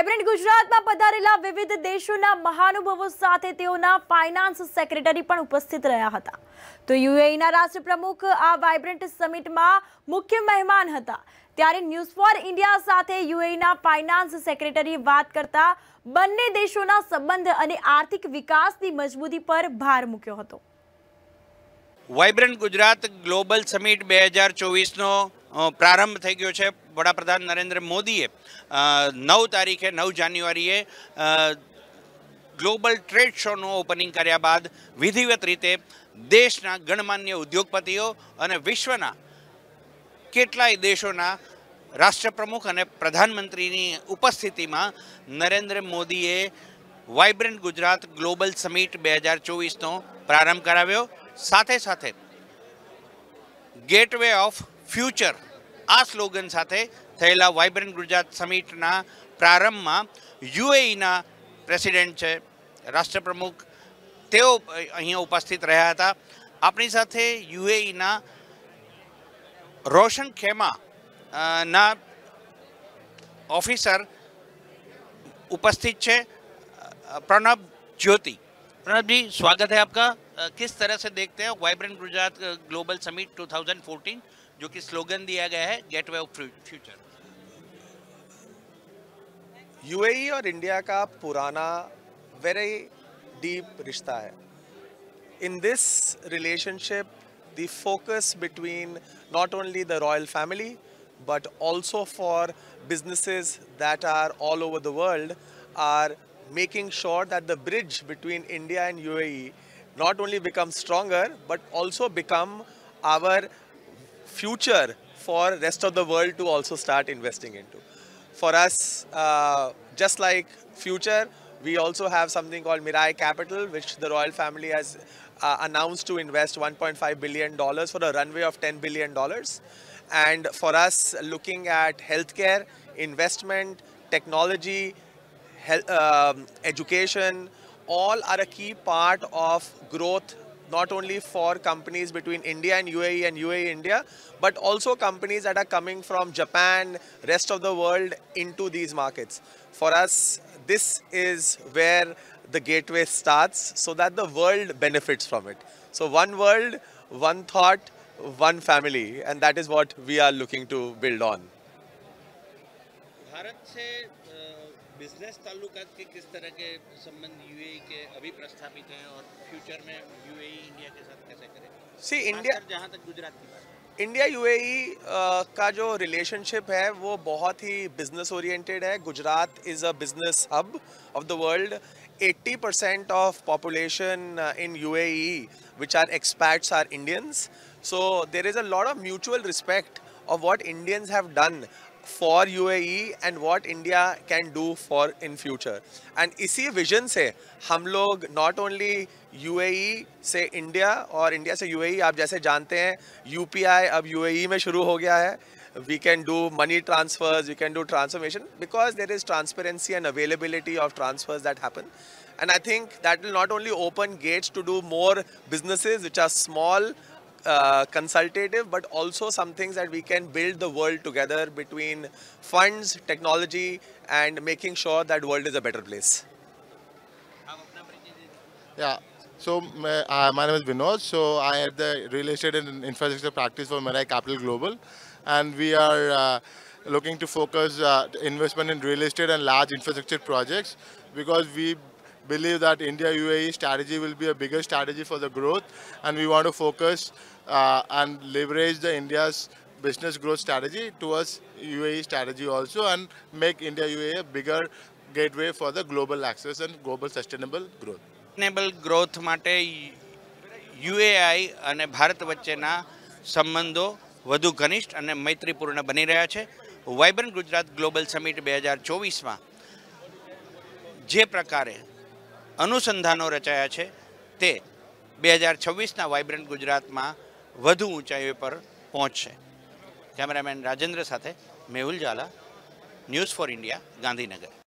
Vibrant ગુજરાતમાં પધારેલા વિવિધ દેશોના મહાનુભવો સાથે તેઓના ફાઇનાન્સ સેક્રેટરી પણ ઉપસ્થિત રહ્યા હતા તો યુએઈના રાષ્ટ્રપ્રમુખ આ વાઇબ્રન્ટ સમિટમાં મુખ્ય મહેમાન હતા ત્યારે ન્યૂઝ ફોર ઇન્ડિયા સાથે યુએઈના ફાઇનાન્સ સેક્રેટરી વાત કરતા બંને દેશોના સંબંધ અને આર્થિક વિકાસની મજબૂતી પર ભાર મૂક્યો હતો વાઇબ્રન્ટ ગુજરાત ગ્લોબલ સમિટ બે હજાર ચોવીસનો પ્રારંભ થઈ ગયો છે વડાપ્રધાન નરેન્દ્ર મોદીએ 9 તારીખે 9 જાન્યુઆરીએ ગ્લોબલ ટ્રેડ શો નો ઓપનિંગ કર્યા બાદ વિવિધ્યત્ર રીતે દેશના ગણમાન્ય ઉદ્યોગપતિઓ અને વિશ્વના કેટલાય દેશોના રાષ્ટ્રપ્રમુખ અને प्रधानमंत्री ની ઉપસ્થિતિમાં નરેન્દ્ર મોદીએ વાઇબ્રન્ટ ગુજરાત ગ્લોબલ સમિટ 2024 નો પ્રારંભ કરાવ્યો સાથે સાથે ગેટવે ઓફ फ्यूचर आ स्लोगन સાથે થયેલા વાઇબ્રન્ટ ગુજરાત સમિટ ના प्रारंभ માં યુએઈ ના પ્રેસિડેન્ટ છે રાષ્ટ્રપ્રમુખ તેઓ અહીં ઉપસ્થિત રહ્યા હતા આપણી સાથે યુએઈ ના રોશન કેમા ના ઓફિસર ઉપસ્થિત છે પ્રણવ જ્યોતિ પ્રણવજી સ્વાગત છે આપકા કિસ તરહ સે દેખતે હે વાઇબ્રન્ટ ગુજરાત ગ્લોબલ સમિટ 2014 जो कि स्लोगन दिया गया है gateway of future UAE और इंडिया का पुराना वेरी डीप रिश्ता है in this relationship the focus between not only the royal family but also for businesses that are all over the world are making sure that the bridge between India and U A not only become stronger but also become our future for rest of the world to also start investing into. For us, uh, just like future, we also have something called Mirai Capital, which the royal family has uh, announced to invest $1.5 billion for a runway of $10 billion. And for us, looking at healthcare, investment, technology, um, education, all are a key part of growth not only for companies between India and UAE and UAE India, but also companies that are coming from Japan, rest of the world into these markets. For us, this is where the gateway starts so that the world benefits from it. So one world, one thought, one family and that is what we are looking to build on. Bharat से business ताल्लुकात के किस तरह के संबंध you e के अभी प्रस्थापित हैं और फ्यूचर में यू इंडिया e के साथ कैसे करें सी इंडिया जहाँ तक गुजरात की बात इंडिया यूएई e, का जो रिलेशनशिप है वो बहुत ही बिजनेस ओरिएंटेड है Gujarat is a business hub of the world 80 percent of population in U A which are expats are Indians so there is a lot of mutual respect of what Indians have done for UAE and what India can do for in future and इसी vision से हम लोग not only UAE से India और India से UAE आप जैसे जानते हैं यूपीआई अब यूएई में शुरू हो गया है we can do money transfers, we can do transformation because there is transparency and availability of transfers that happen. And I think that will not only open gates to do more businesses which are small Uh, consultative, but also some things that we can build the world together between funds, technology, and making sure that world is a better place. Yeah. So uh, my name is Vinod. So I have the real estate and infrastructure practice for Marai Capital Global, and we are. Uh, looking to focus uh, investment in real estate and large infrastructure projects because we believe that India-UAE strategy will be a bigger strategy for the growth and we want to focus uh, and leverage the India's business growth strategy towards UAE strategy also and make India-UAE a bigger gateway for the global access and global sustainable growth. Sustainable growth માટે યુએઆઈ અને ભારત વચ્ચેના સંબંધો વધુ ઘનિષ્ઠ અને મૈત્રીપૂર્ણ બની રહ્યા છે વાઇબ્રન્ટ ગુજરાત ગ્લોબલ સમિટ બે હજાર ચોવીસમાં જે પ્રકારે અનુસંધાનો રચાયા છે તે બે હજાર છવ્વીસના વાઇબ્રન્ટ ગુજરાતમાં વધુ ઊંચાઈઓ પર પહોંચશે કેમેરામેન રાજેન્દ્ર સાથે Mehul Jhala news for India Gandhinagar